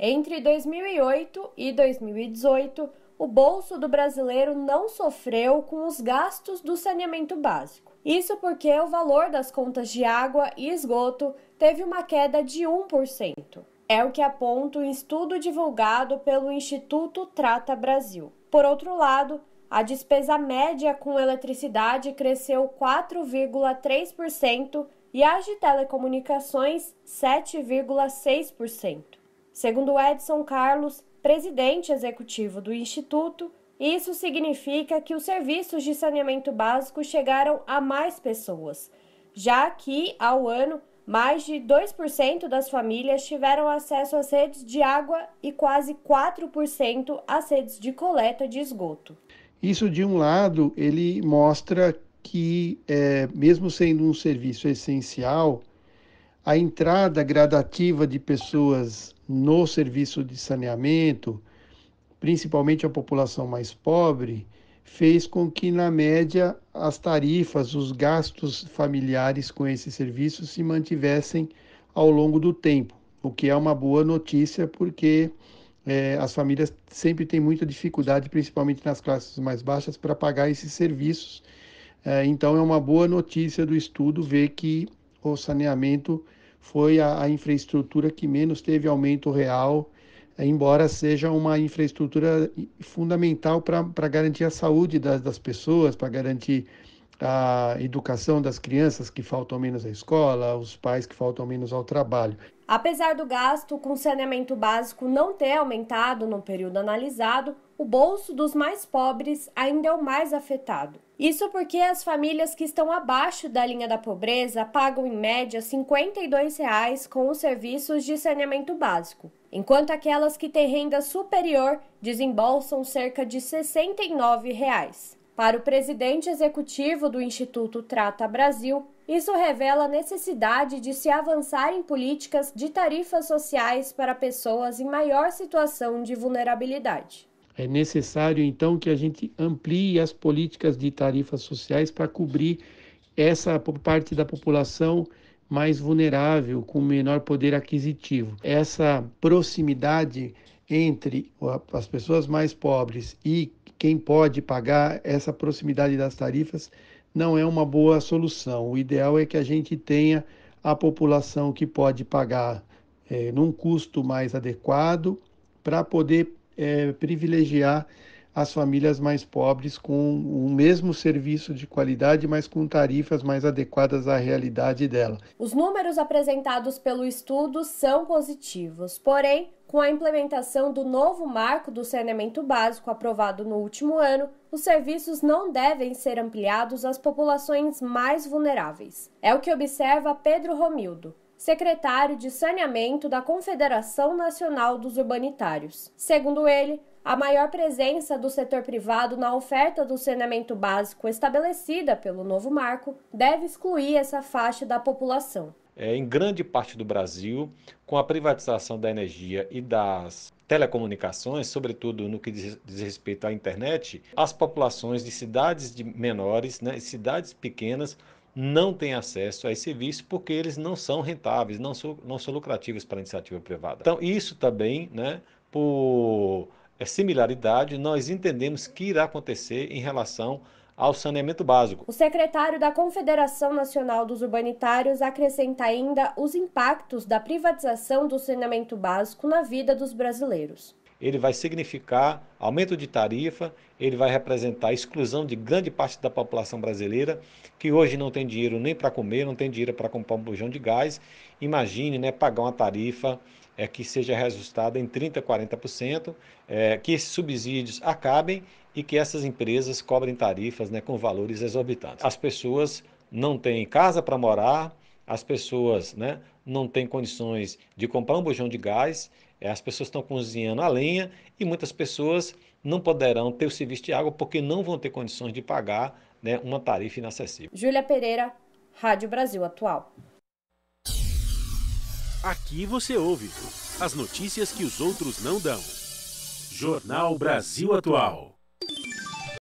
Entre 2008 e 2018, o bolso do brasileiro não sofreu com os gastos do saneamento básico. Isso porque o valor das contas de água e esgoto teve uma queda de 1%. É o que aponta o um estudo divulgado pelo Instituto Trata Brasil. Por outro lado, a despesa média com eletricidade cresceu 4,3% e a de telecomunicações 7,6%. Segundo Edson Carlos, presidente executivo do Instituto, isso significa que os serviços de saneamento básico chegaram a mais pessoas, já que, ao ano, mais de 2% das famílias tiveram acesso às redes de água e quase 4% às redes de coleta de esgoto. Isso, de um lado, ele mostra que, é, mesmo sendo um serviço essencial, a entrada gradativa de pessoas no serviço de saneamento, principalmente a população mais pobre, fez com que, na média, as tarifas, os gastos familiares com esse serviço se mantivessem ao longo do tempo, o que é uma boa notícia, porque é, as famílias sempre têm muita dificuldade, principalmente nas classes mais baixas, para pagar esses serviços. É, então, é uma boa notícia do estudo ver que o saneamento foi a, a infraestrutura que menos teve aumento real, embora seja uma infraestrutura fundamental para garantir a saúde das, das pessoas, para garantir a educação das crianças que faltam menos à escola, os pais que faltam menos ao trabalho. Apesar do gasto com saneamento básico não ter aumentado no período analisado, o bolso dos mais pobres ainda é o mais afetado. Isso porque as famílias que estão abaixo da linha da pobreza pagam em média R$ 52,00 com os serviços de saneamento básico, enquanto aquelas que têm renda superior desembolsam cerca de R$ 69. Reais. Para o presidente executivo do Instituto Trata Brasil, isso revela a necessidade de se avançar em políticas de tarifas sociais para pessoas em maior situação de vulnerabilidade. É necessário, então, que a gente amplie as políticas de tarifas sociais para cobrir essa parte da população mais vulnerável, com menor poder aquisitivo. Essa proximidade entre as pessoas mais pobres e quem pode pagar essa proximidade das tarifas não é uma boa solução. O ideal é que a gente tenha a população que pode pagar é, num custo mais adequado para poder é, privilegiar as famílias mais pobres com o mesmo serviço de qualidade, mas com tarifas mais adequadas à realidade dela. Os números apresentados pelo estudo são positivos, porém, com a implementação do novo marco do saneamento básico aprovado no último ano, os serviços não devem ser ampliados às populações mais vulneráveis. É o que observa Pedro Romildo, secretário de Saneamento da Confederação Nacional dos Urbanitários. Segundo ele, a maior presença do setor privado na oferta do saneamento básico estabelecida pelo novo marco deve excluir essa faixa da população. É, em grande parte do Brasil, com a privatização da energia e das telecomunicações, sobretudo no que diz, diz respeito à internet, as populações de cidades de menores, né, cidades pequenas, não têm acesso a esse serviço porque eles não são rentáveis, não são, não são lucrativos para a iniciativa privada. Então, isso também, né, por é similaridade, nós entendemos que irá acontecer em relação ao saneamento básico. O secretário da Confederação Nacional dos Urbanitários acrescenta ainda os impactos da privatização do saneamento básico na vida dos brasileiros. Ele vai significar aumento de tarifa, ele vai representar a exclusão de grande parte da população brasileira, que hoje não tem dinheiro nem para comer, não tem dinheiro para comprar um bujão de gás. Imagine né, pagar uma tarifa é, que seja reajustada em 30%, 40%, é, que esses subsídios acabem e que essas empresas cobrem tarifas né, com valores exorbitantes. As pessoas não têm casa para morar, as pessoas né, não têm condições de comprar um bujão de gás, é, as pessoas estão cozinhando a lenha e muitas pessoas não poderão ter o serviço de água porque não vão ter condições de pagar né, uma tarifa inacessível. Júlia Pereira, Rádio Brasil Atual. Aqui você ouve as notícias que os outros não dão. Jornal Brasil Atual.